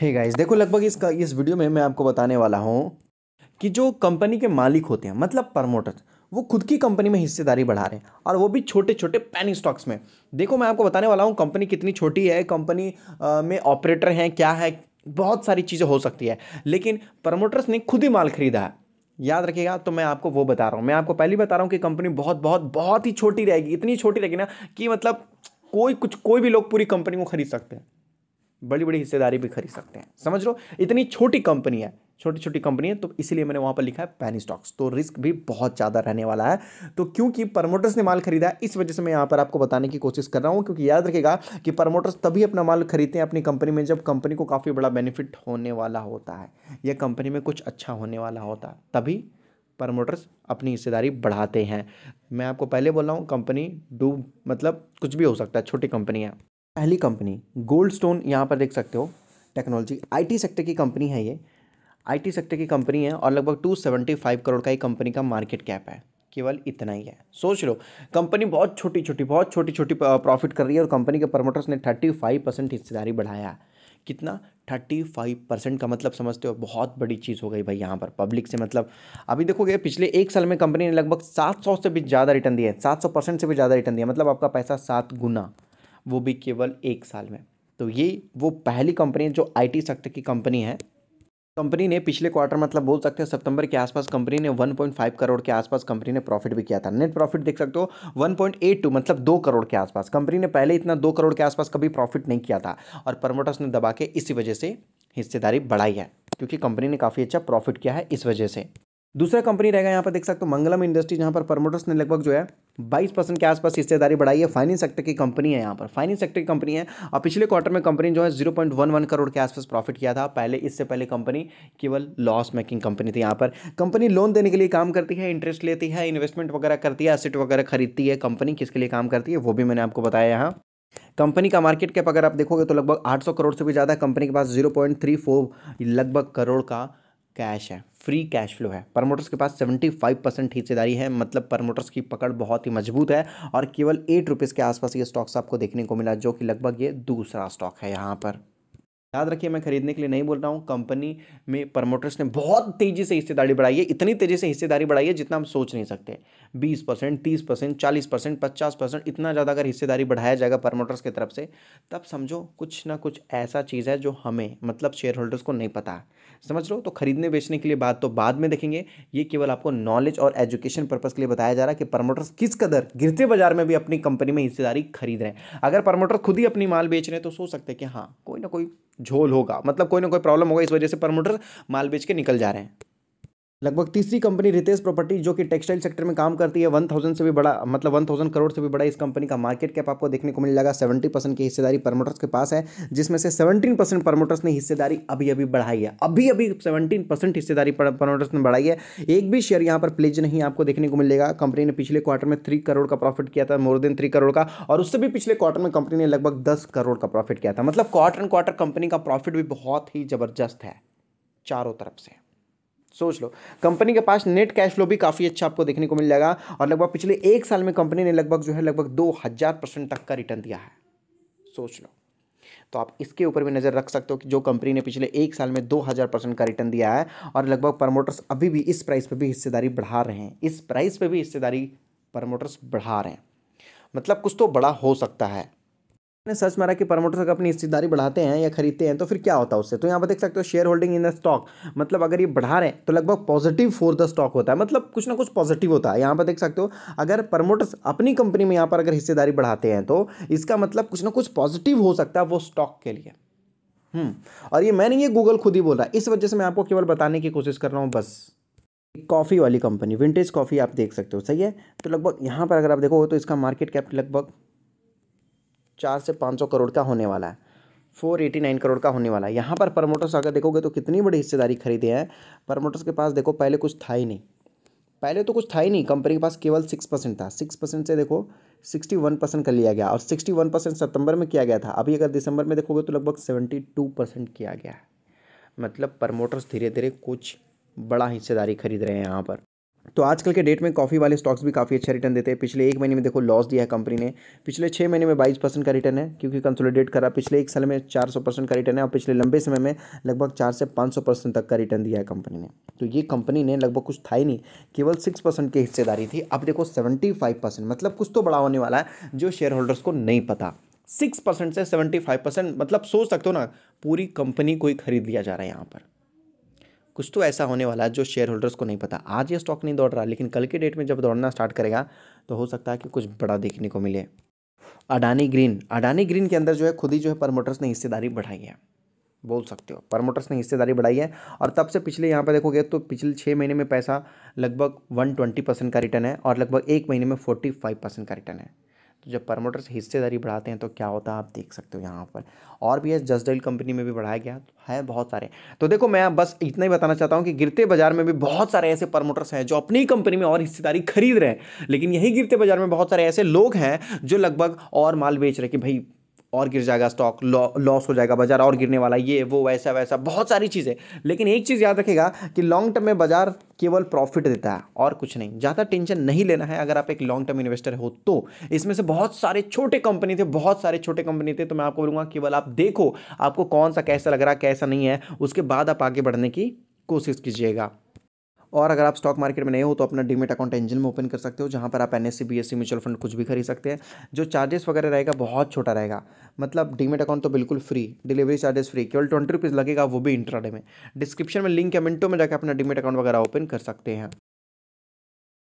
हे hey guys देखो लगभग इसका इस वीडियो में मैं आपको बताने वाला हूँ कि जो कंपनी के मालिक होते हैं मतलब प्रमोटर्स वो खुद की कंपनी में हिस्सेदारी बढ़ा रहे हैं और वो भी छोटे छोटे पैनी स्टॉक्स में देखो मैं आपको बताने वाला हूँ कंपनी कितनी छोटी है कंपनी में ऑपरेटर हैं क्या है बहुत सारी चीज़ें हो सकती है लेकिन प्रमोटर्स ने खुद ही माल खरीदा है याद रखिएगा तो मैं आपको वो बता रहा हूँ मैं आपको पहली बता रहा हूँ कि कंपनी बहुत बहुत बहुत ही छोटी रहेगी इतनी छोटी रहेगी ना कि मतलब कोई कुछ कोई भी लोग पूरी कंपनी को खरीद सकते हैं बड़ी बड़ी हिस्सेदारी भी खरीद सकते हैं समझ लो इतनी छोटी कंपनी है छोटी छोटी कंपनी है तो इसीलिए मैंने वहाँ पर लिखा है पैनी स्टॉक्स तो रिस्क भी बहुत ज़्यादा रहने वाला है तो क्योंकि प्रमोटर्स ने माल खरीदा है इस वजह से मैं यहाँ पर आपको बताने की कोशिश कर रहा हूँ क्योंकि याद रखेगा कि प्रमोटर्स तभी अपना माल खरीदते हैं अपनी कंपनी में जब कंपनी को काफ़ी बड़ा बेनिफिट होने वाला होता है या कंपनी में कुछ अच्छा होने वाला होता है तभी प्रमोटर्स अपनी हिस्सेदारी बढ़ाते हैं मैं आपको पहले बोल रहा हूँ कंपनी डूब मतलब कुछ भी हो सकता है छोटी कंपनी है पहली कंपनी गोल्ड स्टोन यहाँ पर देख सकते हो टेक्नोलॉजी आईटी सेक्टर की कंपनी है ये आईटी सेक्टर की कंपनी है और लगभग टू सेवेंटी फाइव करोड़ का ही कंपनी का मार्केट कैप है केवल इतना ही है सोच लो कंपनी बहुत छोटी छोटी बहुत छोटी छोटी प्रॉफिट कर रही है और कंपनी के प्रमोटर्स ने थर्टी फाइव परसेंट हिस्सेदारी बढ़ाया कितना थर्टी फाइव परसेंट का मतलब समझते हो बहुत बड़ी चीज़ हो गई भाई यहाँ पर पब्लिक से मतलब अभी देखोगे पिछले एक साल में कंपनी ने लगभग सात सौ से भी ज़्यादा रिटर्न दिया है सात सौ परसेंट से भी ज़्यादा रिटर्न दिया मतलब आपका पैसा सात गुना वो भी केवल एक साल में तो ये वो पहली कंपनी जो आईटी सेक्टर की कंपनी है कंपनी ने पिछले क्वार्टर मतलब बोल सकते हैं सितंबर के आसपास कंपनी ने 1.5 करोड़ के आसपास कंपनी ने प्रॉफिट भी किया था नेट प्रॉफिट देख सकते हो 1.82 मतलब दो करोड़ के आसपास कंपनी ने पहले इतना दो करोड़ के आसपास कभी प्रॉफिट नहीं किया था और प्रमोटर्स ने दबा के इसी वजह से हिस्सेदारी बढ़ाई है क्योंकि कंपनी ने काफ़ी अच्छा प्रॉफिट किया है इस वजह से दूसरा कंपनी रहेगा यहाँ पर देख सकते हो मंगलम इंडस्ट्री जहाँ पर प्रमोटर्स ने लगभग जो है बाईस परसेंट के आसपास हिस्सेदारी बढ़ाई है फाइनेंस सेक्टर की कंपनी है यहाँ पर फाइनेंस सेक्टर की कंपनी है और पिछले क्वार्टर में कंपनी जो है zero point one one crore के आसपास प्रॉफिट किया था पहले इससे पहले कंपनी केवल लॉस मेकिंग कंपनी थी यहाँ पर कंपनी लोन देने के लिए काम करती है इंटरेस्ट लेती है इन्वेस्टमेंट वगैरह करती है असिट वगैरह खरीदती है कंपनी किसके लिए काम करती है वो भी मैंने आपको बताया यहाँ कंपनी का मार्केट कैप अगर आप देखोगे तो लगभग आठ करोड़ से भी ज़्यादा कंपनी के पास जीरो लगभग करोड़ का कैश है फ्री कैश फ्लो है प्रमोटर्स के पास 75 परसेंट हिस्सेदारी है मतलब प्रमोटर्स की पकड़ बहुत ही मजबूत है और केवल एट रुपीज़ के आसपास ये स्टॉक्स आपको देखने को मिला जो कि लगभग ये दूसरा स्टॉक है यहाँ पर याद रखिए मैं खरीदने के लिए नहीं बोल रहा हूँ कंपनी में प्रमोटर्स ने बहुत तेज़ी से हिस्सेदारी बढ़ाई है इतनी तेज़ी से हिस्सेदारी बढ़ाई है जितना हम सोच नहीं सकते 20 परसेंट तीस परसेंट चालीस परसेंट पचास परसेंट इतना ज़्यादा अगर हिस्सेदारी बढ़ाया जाएगा प्रमोटर्स की तरफ से तब समझो कुछ ना कुछ ऐसा चीज़ है जो हमें मतलब शेयर होल्डर्स को नहीं पता है समझ लो तो खरीदने बेचने के लिए बात तो बाद में देखेंगे ये केवल आपको नॉलेज और एजुकेशन पर्पज़ के लिए बताया जा रहा है कि प्रमोटर्स किस कदर गिरते बाजार में भी अपनी कंपनी में हिस्सेदारी खरीद रहे हैं अगर प्रमोटर खुद ही अपनी माल बेच रहे हैं तो सोच सकते हैं कि हाँ कोई ना कोई झोल होगा मतलब कोई ना कोई प्रॉब्लम होगा इस वजह से प्रमोटर माल बेच के निकल जा रहे हैं लगभग तीसरी कंपनी रितेश प्रॉपर्टी जो कि टेक्सटाइल सेक्टर में काम करती है वन थाउजेंड से भी बड़ा मतलब वन थाउजेंड करोड़ से भी बड़ा इस कंपनी का मार्केट कैप आपको देखने को मिलेगा सेवेंटी परसेंट की हिस्सेदारी प्रमोटर्स के पास है जिसमें से सेवेंटीन परसेंट प्रमोटर्स ने हिस्सेदारी अभी अभी बढ़ाई है अभी अभी सेवेंटीन परसेंट हिस्सेदारी प्रमोटर्स ने बढ़ाई है एक भी शेयर यहाँ पर प्लेज नहीं आपको देखने को मिलेगा कंपनी ने पिछले क्वार्टर में थ्री करोड़ का प्रॉफिट किया था मोर देन थ्री करोड़ का और उससे भी पिछले क्वार्टर में कंपनी ने लगभग दस करोड़ का प्रॉफिट किया था मतलब क्वार्टर एंड क्वार्टर कंपनी का प्रॉफिट भी बहुत ही जबरदस्त है चारों तरफ से सोच लो कंपनी के पास नेट कैश फ्लो भी काफ़ी अच्छा आपको देखने को मिल जाएगा और लगभग पिछले एक साल में कंपनी ने लगभग जो है लगभग दो हज़ार परसेंट तक का रिटर्न दिया है सोच लो तो आप इसके ऊपर भी नज़र रख सकते हो कि जो कंपनी ने पिछले एक साल में दो हज़ार परसेंट का रिटर्न दिया है और लगभग प्रमोटर्स अभी भी इस प्राइस पर भी हिस्सेदारी बढ़ा रहे हैं इस प्राइस पर भी हिस्सेदारी प्रमोटर्स बढ़ा रहे हैं मतलब कुछ तो बड़ा हो सकता है ने सर्च मारा कि प्रमोटर्स अगर अपनी हिस्सेदारी बढ़ाते हैं या खरीदते हैं तो फिर क्या होता है उससे तो यहाँ पर देख सकते हो shareholding in the stock मतलब अगर ये बढ़ा रहे हैं तो लगभग पॉजिटिव फॉर द स्टॉक होता है मतलब कुछ ना कुछ पॉजिटिव होता है यहाँ पर देख सकते हो अगर प्रमोटर्स अपनी कंपनी में यहाँ पर अगर हिस्सेदारी बढ़ाते हैं तो इसका मतलब कुछ ना कुछ पॉजिटिव हो सकता है वो स्टॉक के लिए हम्म, और ये मैंने ये गूगल खुद ही बोल रहा है इस वजह से मैं आपको केवल बताने की कोशिश कर रहा हूँ बस कॉफ़ी वाली कंपनी विंटेज कॉफ़ी आप देख सकते हो सही है तो लगभग यहाँ पर अगर आप देखोगे तो इसका मार्केट कैप लगभग चार से पाँच सौ करोड़ का होने वाला है फोर एटी नाइन करोड़ का होने वाला है यहाँ पर प्रमोटर्स अगर देखोगे तो कितनी बड़ी हिस्सेदारी खरीदे हैं प्रमोटर्स के पास देखो पहले कुछ था ही नहीं पहले तो कुछ था ही नहीं कंपनी के पास केवल सिक्स परसेंट था सिक्स परसेंट से देखो सिक्सटी वन परसेंट कर लिया गया और सिक्सटी वन परसेंट सितंबर में किया गया था अभी अगर दिसंबर में देखोगे तो लगभग सेवेंटी टू परसेंट किया गया है मतलब प्रमोटर्स धीरे धीरे कुछ बड़ा हिस्सेदारी खरीद रहे हैं यहाँ पर तो आजकल के डेट में कॉफ़ी वाले स्टॉक्स भी काफ़ी अच्छे रिटर्न देते हैं पिछले एक महीने में देखो लॉस दिया है कंपनी ने पिछले छः महीने में बाईस परसेंट का रिटर्न है क्योंकि कंसोलिडेट करा पिछले एक साल में चार सौ परसेंट का रिटर्न है और पिछले लंबे समय में लगभग चार से पाँच सौ परसेंट तक का रिटर्न दिया है कंपनी ने तो ये कंपनी ने लगभग कुछ था ही नहीं केवल सिक्स परसेंट की हिस्सेदारी थी अब देखो सेवेंटी फाइव परसेंट मतलब कुछ तो बड़ा होने वाला है जो शेयर होल्डर्स को नहीं पता सिक्स परसेंट से सेवेंटी फाइव परसेंट मतलब सोच सकते हो ना पूरी कंपनी को ही खरीद लिया जा रहा है यहाँ पर कुछ तो ऐसा होने वाला है जो शेयर होल्डर्स को नहीं पता आज ये स्टॉक नहीं दौड़ रहा लेकिन कल के डेट में जब दौड़ना स्टार्ट करेगा तो हो सकता है कि कुछ बड़ा देखने को मिले अडानी ग्रीन अडानी ग्रीन के अंदर जो है खुद ही जो है प्रमोटर्स ने हिस्सेदारी बढ़ाई है बोल सकते हो प्रमोटर्स ने हिस्सेदारी बढ़ाई है और तब से पिछले यहाँ पर देखोगे तो पिछले छः महीने में पैसा लगभग वन ट्वेंटी परसेंट का रिटर्न है और लगभग एक महीने में फोर्टी फाइव परसेंट का रिटर्न है तो जब प्रमोटर्स हिस्सेदारी बढ़ाते हैं तो क्या होता है आप देख सकते हो यहाँ पर और भी है जसडेल कंपनी में भी बढ़ाया गया तो है बहुत सारे तो देखो मैं बस इतना ही बताना चाहता हूँ कि गिरते बाजार में भी बहुत सारे ऐसे प्रमोटर्स हैं जो अपनी कंपनी में और हिस्सेदारी खरीद रहे हैं लेकिन यही गिरते बाजार में बहुत सारे ऐसे लोग हैं जो लगभग और माल बेच रहे कि भाई और गिर जाएगा स्टॉक लॉस हो जाएगा बाजार और गिरने वाला ये वो वैसा वैसा बहुत सारी चीज़ें लेकिन एक चीज़ याद रखेगा कि लॉन्ग टर्म में बाजार केवल प्रॉफिट देता है और कुछ नहीं ज़्यादा टेंशन नहीं लेना है अगर आप एक लॉन्ग टर्म इन्वेस्टर हो तो इसमें से बहुत सारे छोटे कंपनी थे बहुत सारे छोटे कंपनी थे तो मैं आपको बोलूँगा केवल आप देखो आपको कौन सा कैसा लग रहा है कैसा नहीं है उसके बाद आप आगे बढ़ने की कोशिश कीजिएगा और अगर आप स्टॉक मार्केट में नहीं हो तो अपना डीमेट अकाउंट एंजल में ओपन कर सकते हो जहाँ पर आप एन एस म्यूचुअल फंड कुछ भी खरीद सकते हैं जो चार्जेस वगैरह रहेगा बहुत छोटा रहेगा मतलब डीमेट अकाउंट तो बिल्कुल फ्री डिलीवरी चार्जेस फ्री केवल ट्वेंटी रुपीज़ लगेगा वो भी इंट्राडे में डिस्क्रिप्शन में लिंक है मिनटों में जाकर अपना डीमेट अकाउंट वगैरह ओपन कर सकते हैं